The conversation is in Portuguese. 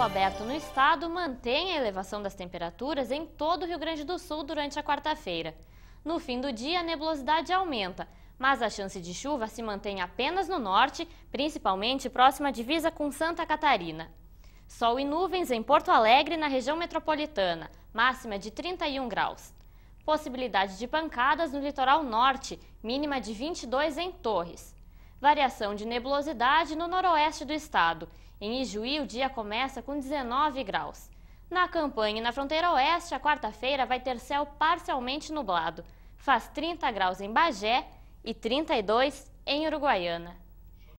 céu aberto no estado mantém a elevação das temperaturas em todo o Rio Grande do Sul durante a quarta-feira. No fim do dia, a nebulosidade aumenta, mas a chance de chuva se mantém apenas no norte, principalmente próxima à divisa com Santa Catarina. Sol e nuvens em Porto Alegre, na região metropolitana, máxima de 31 graus. Possibilidade de pancadas no litoral norte, mínima de 22 em Torres. Variação de nebulosidade no noroeste do estado. Em Ijuí, o dia começa com 19 graus. Na campanha e na fronteira oeste, a quarta-feira vai ter céu parcialmente nublado. Faz 30 graus em Bagé e 32 em Uruguaiana.